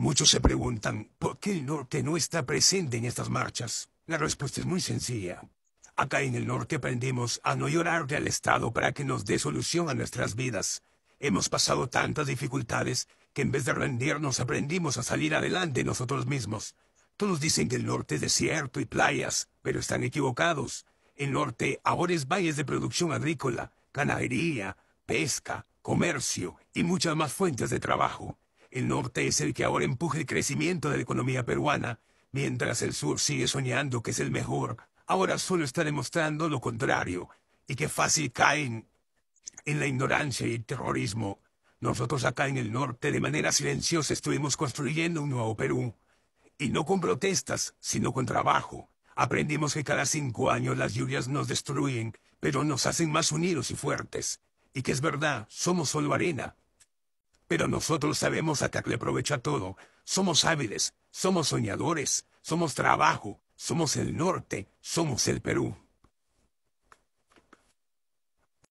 Muchos se preguntan, ¿por qué el norte no está presente en estas marchas? La respuesta es muy sencilla. Acá en el norte aprendimos a no llorarle al Estado para que nos dé solución a nuestras vidas. Hemos pasado tantas dificultades que en vez de rendirnos aprendimos a salir adelante nosotros mismos. Todos dicen que el norte es desierto y playas, pero están equivocados. El norte ahora es valles de producción agrícola, ganadería, pesca, comercio y muchas más fuentes de trabajo. El norte es el que ahora empuja el crecimiento de la economía peruana, mientras el sur sigue soñando que es el mejor. Ahora solo está demostrando lo contrario y que fácil caen en la ignorancia y el terrorismo. Nosotros acá en el norte de manera silenciosa estuvimos construyendo un nuevo Perú. Y no con protestas, sino con trabajo. Aprendimos que cada cinco años las lluvias nos destruyen, pero nos hacen más unidos y fuertes. Y que es verdad, somos solo arena, pero nosotros sabemos atacarle provecho a todo. Somos hábiles, somos soñadores, somos trabajo, somos el norte, somos el Perú.